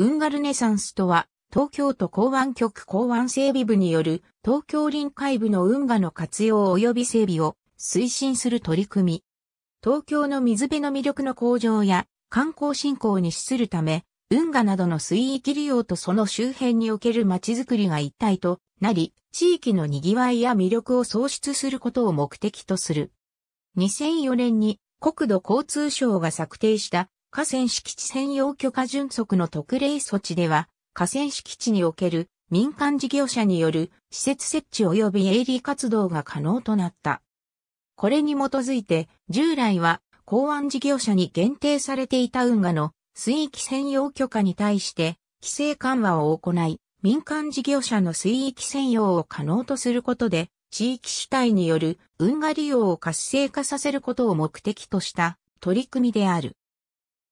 運河ルネサンスとは、東京都港湾局港湾整備部による東京臨海部の運河の活用及び整備を推進する取り組み。東京の水辺の魅力の向上や観光振興に資するため、運河などの水域利用とその周辺における街づくりが一体となり、地域の賑わいや魅力を創出することを目的とする。2004年に国土交通省が策定した河川敷地専用許可準則の特例措置では、河川敷地における民間事業者による施設設置及び営利活動が可能となった。これに基づいて、従来は港湾事業者に限定されていた運河の水域専用許可に対して、規制緩和を行い、民間事業者の水域専用を可能とすることで、地域主体による運河利用を活性化させることを目的とした取り組みである。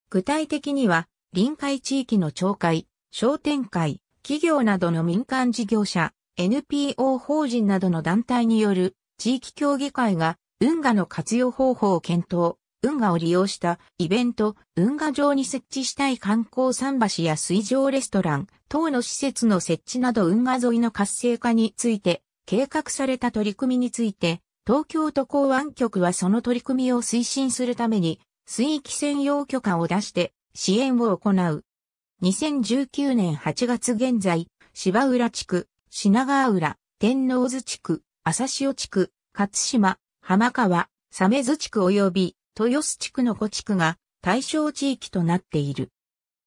具体的には、臨海地域の町会、商店会、企業などの民間事業者、NPO 法人などの団体による地域協議会が運河の活用方法を検討、運河を利用したイベント、運河上に設置したい観光桟橋や水上レストラン等の施設の設置など運河沿いの活性化について計画された取り組みについて、東京都港湾局はその取り組みを推進するために水域専用許可を出して支援を行う。2019年8月現在、芝浦地区、品川浦、天王洲地区、朝潮地区、勝島、浜川、鮫津地区及び豊洲地区の5地区が対象地域となっている。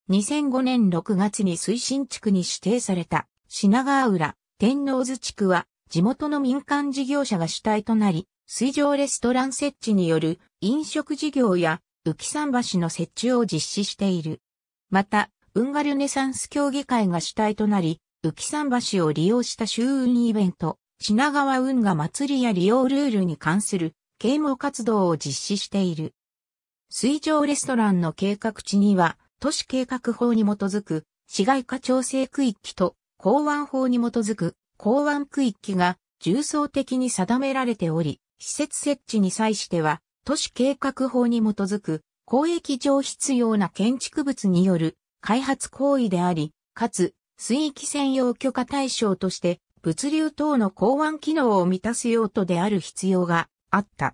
2005年6月に推進地区に指定された品川浦、天王洲地区は地元の民間事業者が主体となり、水上レストラン設置による飲食事業や浮桟橋の設置を実施している。また、運河ルネサンス協議会が主体となり、浮桟橋を利用した周運イベント、品川運河祭りや利用ルールに関する啓蒙活動を実施している。水上レストランの計画地には、都市計画法に基づく市街化調整区域と港湾法に基づく港湾区域が重層的に定められており、施設設置に際しては都市計画法に基づく公益上必要な建築物による開発行為であり、かつ水域専用許可対象として物流等の港湾機能を満たす用途である必要があった。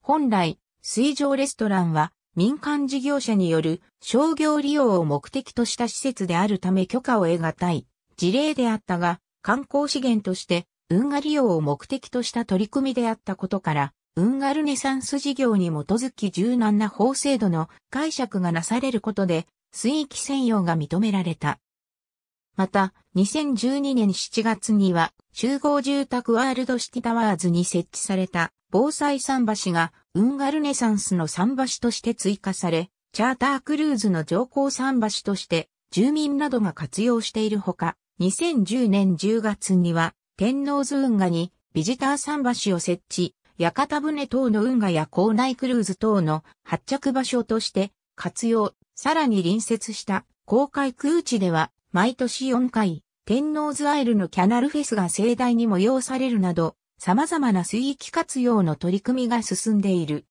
本来、水上レストランは民間事業者による商業利用を目的とした施設であるため許可を得難い事例であったが、観光資源として運河利用を目的とした取り組みであったことから、ウンガルネサンス事業に基づき柔軟な法制度の解釈がなされることで、水域専用が認められた。また、2012年7月には、集合住宅ワールドシティタワーズに設置された防災桟橋が、ウンガルネサンスの桟橋として追加され、チャータークルーズの乗降桟橋として、住民などが活用しているほか、2010年10月には、天王洲運河にビジター桟橋を設置、屋形船等の運河や港内クルーズ等の発着場所として活用、さらに隣接した公開空地では毎年4回、天王ズアイルのキャナルフェスが盛大に催されるなど、様々な水域活用の取り組みが進んでいる。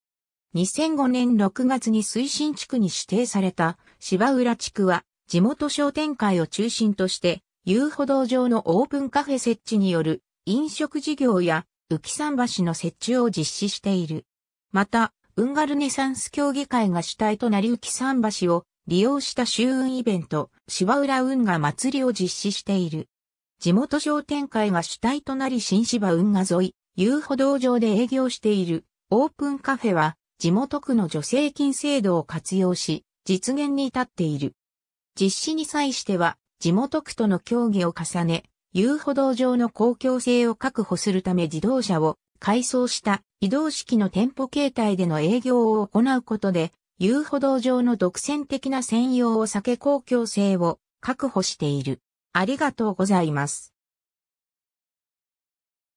2005年6月に推進地区に指定された芝浦地区は地元商店会を中心として遊歩道上のオープンカフェ設置による飲食事業や浮桟橋の設置を実施している。また、運河ルネサンス協議会が主体となり浮桟橋を利用した周運イベント、芝浦運河祭りを実施している。地元商店会が主体となり新芝運河沿い、遊歩道上で営業しているオープンカフェは地元区の助成金制度を活用し、実現に至っている。実施に際しては、地元区との協議を重ね、遊歩道上の公共性を確保するため自動車を改装した移動式の店舗形態での営業を行うことで、遊歩道上の独占的な専用を避け公共性を確保している。ありがとうございます。